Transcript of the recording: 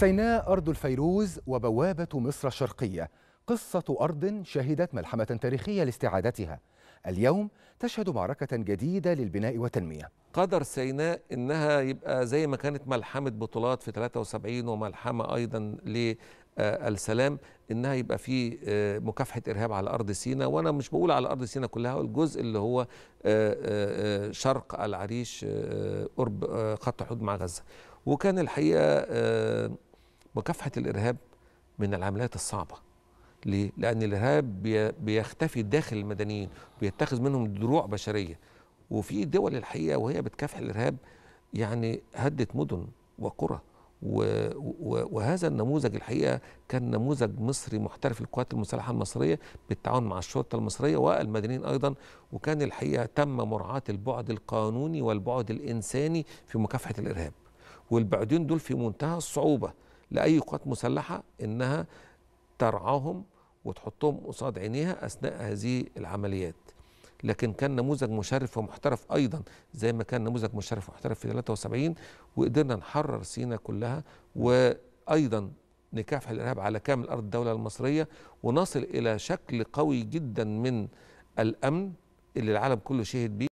سيناء أرض الفيروز وبوابة مصر الشرقية قصة أرض شهدت ملحمة تاريخية لاستعادتها اليوم تشهد معركة جديدة للبناء والتنمية قدر سيناء إنها يبقى زي ما كانت ملحمة بطولات في 73 وملحمة أيضا للسلام إنها يبقى في آه، مكافحة إرهاب على أرض سيناء وأنا مش بقول على أرض سيناء كلها الجزء اللي هو آه، آه، شرق العريش قرب خط حدود مع غزة وكان الحقيقة مكافحة الإرهاب من العمليات الصعبة ليه؟ لأن الإرهاب بيختفي داخل المدنيين بيتخذ منهم دروع بشرية وفي دول الحقيقة وهي بتكافح الإرهاب يعني هدت مدن وقرى وهذا النموذج الحقيقه كان نموذج مصري محترف القوات المسلحه المصريه بالتعاون مع الشرطه المصريه والمدنيين ايضا وكان الحقيقه تم مراعاه البعد القانوني والبعد الانساني في مكافحه الارهاب والبعدين دول في منتهى الصعوبه لاي قوات مسلحه انها ترعاهم وتحطهم قصاد عينيها اثناء هذه العمليات لكن كان نموذج مشرف ومحترف ايضا زي ما كان نموذج مشرف ومحترف في 73 وقدرنا نحرر سينا كلها وايضا نكافح الارهاب على كامل ارض الدوله المصريه ونصل الى شكل قوي جدا من الامن اللي العالم كله شهد بيه